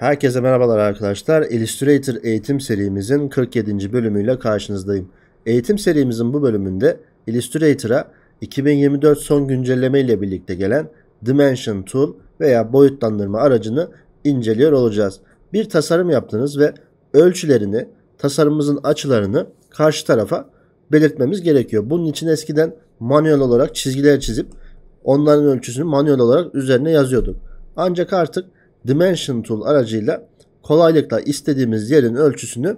Herkese merhabalar arkadaşlar. Illustrator eğitim serimizin 47. bölümüyle karşınızdayım. Eğitim serimizin bu bölümünde Illustrator'a 2024 son güncelleme ile birlikte gelen Dimension Tool veya boyutlandırma aracını inceliyor olacağız. Bir tasarım yaptınız ve ölçülerini, tasarımımızın açılarını karşı tarafa belirtmemiz gerekiyor. Bunun için eskiden manuel olarak çizgiler çizip onların ölçüsünü manuel olarak üzerine yazıyorduk. Ancak artık Dimension Tool aracıyla kolaylıkla istediğimiz yerin ölçüsünü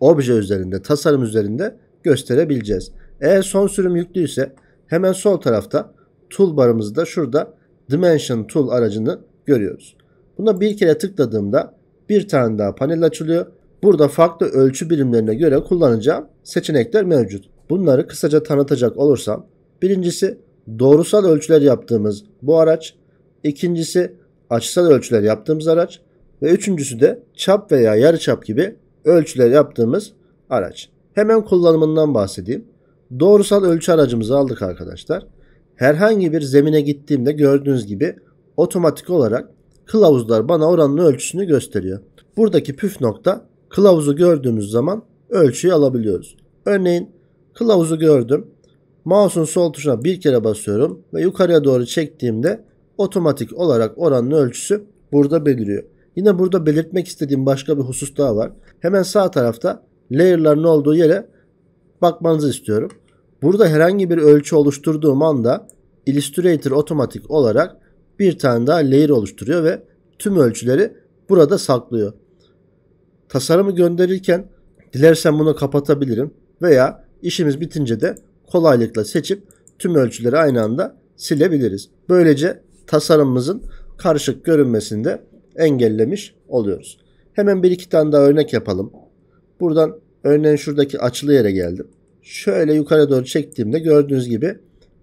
obje üzerinde, tasarım üzerinde gösterebileceğiz. Eğer son sürüm yüklüyse hemen sol tarafta toolbarımızda şurada Dimension Tool aracını görüyoruz. Buna bir kere tıkladığımda bir tane daha panel açılıyor. Burada farklı ölçü birimlerine göre kullanacağım seçenekler mevcut. Bunları kısaca tanıtacak olursam birincisi doğrusal ölçüler yaptığımız bu araç. ikincisi açısal ölçüler yaptığımız araç ve üçüncüsü de çap veya yarı çap gibi ölçüler yaptığımız araç. Hemen kullanımından bahsedeyim. Doğrusal ölçü aracımızı aldık arkadaşlar. Herhangi bir zemine gittiğimde gördüğünüz gibi otomatik olarak kılavuzlar bana oranın ölçüsünü gösteriyor. Buradaki püf nokta kılavuzu gördüğümüz zaman ölçüyü alabiliyoruz. Örneğin kılavuzu gördüm. Mouse'un sol tuşuna bir kere basıyorum ve yukarıya doğru çektiğimde otomatik olarak oranın ölçüsü burada beliriyor. Yine burada belirtmek istediğim başka bir husus daha var. Hemen sağ tarafta layer'ların olduğu yere bakmanızı istiyorum. Burada herhangi bir ölçü oluşturduğum anda Illustrator otomatik olarak bir tane daha layer oluşturuyor ve tüm ölçüleri burada saklıyor. Tasarımı gönderirken dilersen bunu kapatabilirim veya işimiz bitince de kolaylıkla seçip tüm ölçüleri aynı anda silebiliriz. Böylece tasarımımızın karışık görünmesinde engellemiş oluyoruz. Hemen bir iki tane daha örnek yapalım. Buradan örneğin şuradaki açılı yere geldim. Şöyle yukarı doğru çektiğimde gördüğünüz gibi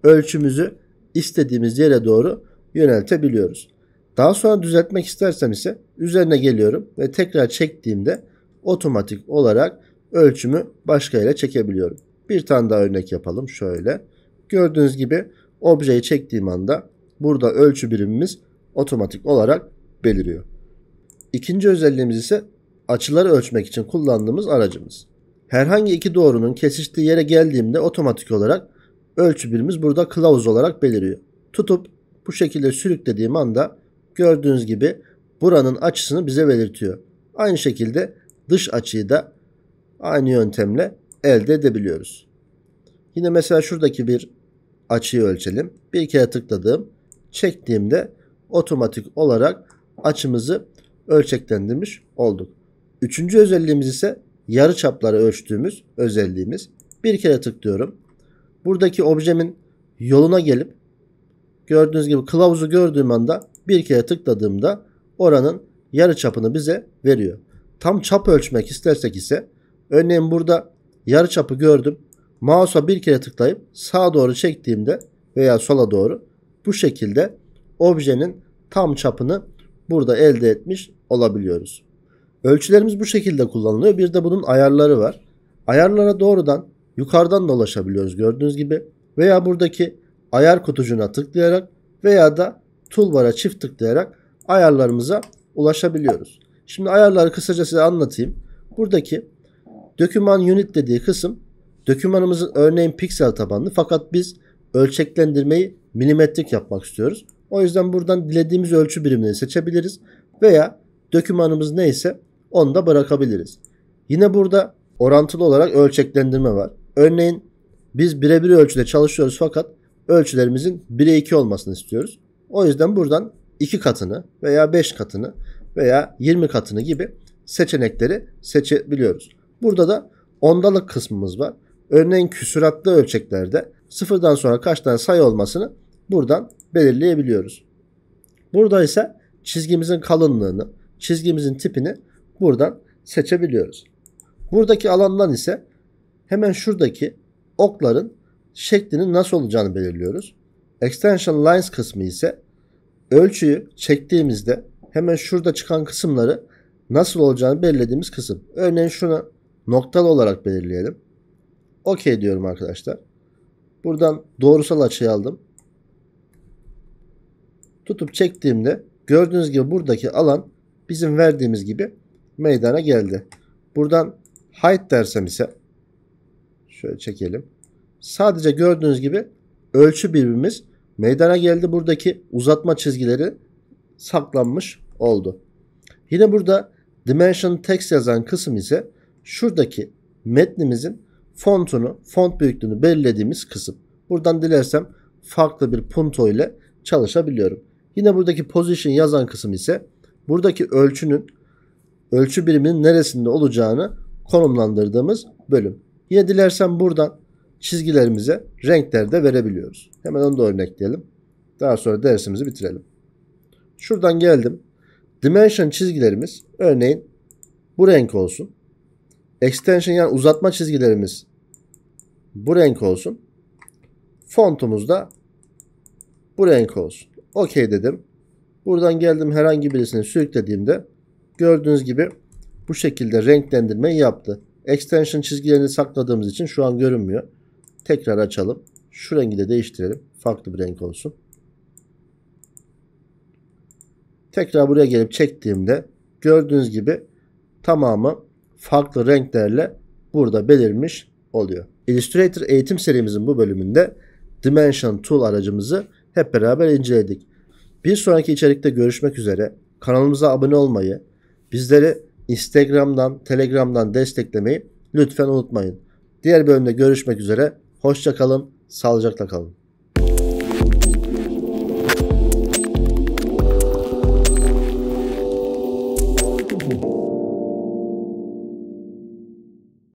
ölçümüzü istediğimiz yere doğru yöneltebiliyoruz. Daha sonra düzeltmek istersem ise üzerine geliyorum ve tekrar çektiğimde otomatik olarak ölçümü başka yere çekebiliyorum. Bir tane daha örnek yapalım şöyle. Gördüğünüz gibi objeyi çektiğim anda Burada ölçü birimimiz otomatik olarak beliriyor. İkinci özelliğimiz ise açıları ölçmek için kullandığımız aracımız. Herhangi iki doğrunun kesiştiği yere geldiğimde otomatik olarak ölçü birimimiz burada kılavuz olarak beliriyor. Tutup bu şekilde sürüklediğim anda gördüğünüz gibi buranın açısını bize belirtiyor. Aynı şekilde dış açıyı da aynı yöntemle elde edebiliyoruz. Yine mesela şuradaki bir açıyı ölçelim. Bir kere tıkladığım çektiğimde otomatik olarak açımızı ölçeklendirmiş olduk. Üçüncü özelliğimiz ise yarı çapları ölçtüğümüz özelliğimiz. Bir kere tıklıyorum. Buradaki objemin yoluna gelip gördüğünüz gibi kılavuzu gördüğüm anda bir kere tıkladığımda oranın yarı çapını bize veriyor. Tam çap ölçmek istersek ise örneğin burada yarı çapı gördüm. Mouse'a bir kere tıklayıp sağa doğru çektiğimde veya sola doğru bu şekilde objenin tam çapını burada elde etmiş olabiliyoruz. Ölçülerimiz bu şekilde kullanılıyor. Bir de bunun ayarları var. Ayarlara doğrudan yukarıdan da ulaşabiliyoruz gördüğünüz gibi. Veya buradaki ayar kutucuğuna tıklayarak veya da toolbar'a çift tıklayarak ayarlarımıza ulaşabiliyoruz. Şimdi ayarları kısaca size anlatayım. Buradaki döküman unit dediği kısım dökümanımızın örneğin piksel tabanlı fakat biz ölçeklendirmeyi milimetrik yapmak istiyoruz. O yüzden buradan dilediğimiz ölçü birimini seçebiliriz veya dökümanımız neyse onu da bırakabiliriz. Yine burada orantılı olarak ölçeklendirme var. Örneğin biz birebir ölçüde çalışıyoruz fakat ölçülerimizin 1'e 2 olmasını istiyoruz. O yüzden buradan 2 katını veya 5 katını veya 20 katını gibi seçenekleri seçebiliyoruz. Burada da ondalık kısmımız var. Örneğin küsuratlı ölçeklerde sıfırdan sonra kaç tane sayı olmasını buradan belirleyebiliyoruz. Burada ise çizgimizin kalınlığını, çizgimizin tipini buradan seçebiliyoruz. Buradaki alandan ise hemen şuradaki okların şeklinin nasıl olacağını belirliyoruz. Extension Lines kısmı ise ölçüyü çektiğimizde hemen şurada çıkan kısımları nasıl olacağını belirlediğimiz kısım. Örneğin şunu noktalı olarak belirleyelim. OK diyorum arkadaşlar. Buradan doğrusal açıyı aldım tutup çektiğimde gördüğünüz gibi buradaki alan bizim verdiğimiz gibi meydana geldi. Buradan height dersem ise şöyle çekelim. Sadece gördüğünüz gibi ölçü birbirimiz meydana geldi. Buradaki uzatma çizgileri saklanmış oldu. Yine burada dimension text yazan kısım ise şuradaki metnimizin fontunu, font büyüklüğünü belirlediğimiz kısım. Buradan dilersem farklı bir punto ile çalışabiliyorum. Yine buradaki position yazan kısım ise buradaki ölçünün ölçü biriminin neresinde olacağını konumlandırdığımız bölüm. Yine dilersen buradan çizgilerimize renkler de verebiliyoruz. Hemen onu da örnekleyelim. Daha sonra dersimizi bitirelim. Şuradan geldim. Dimension çizgilerimiz örneğin bu renk olsun. Extension yani uzatma çizgilerimiz bu renk olsun. Fontumuz da bu renk olsun. Okey dedim. Buradan geldim herhangi birisini sürüklediğimde gördüğünüz gibi bu şekilde renklendirmeyi yaptı. Extension çizgilerini sakladığımız için şu an görünmüyor. Tekrar açalım. Şu rengi de değiştirelim. Farklı bir renk olsun. Tekrar buraya gelip çektiğimde gördüğünüz gibi tamamı farklı renklerle burada belirmiş oluyor. Illustrator eğitim serimizin bu bölümünde Dimension Tool aracımızı hep beraber inceledik. Bir sonraki içerikte görüşmek üzere. Kanalımıza abone olmayı, bizleri Instagram'dan, Telegram'dan desteklemeyi lütfen unutmayın. Diğer bölümde görüşmek üzere. hoşçakalın, sağlıcakla kalın.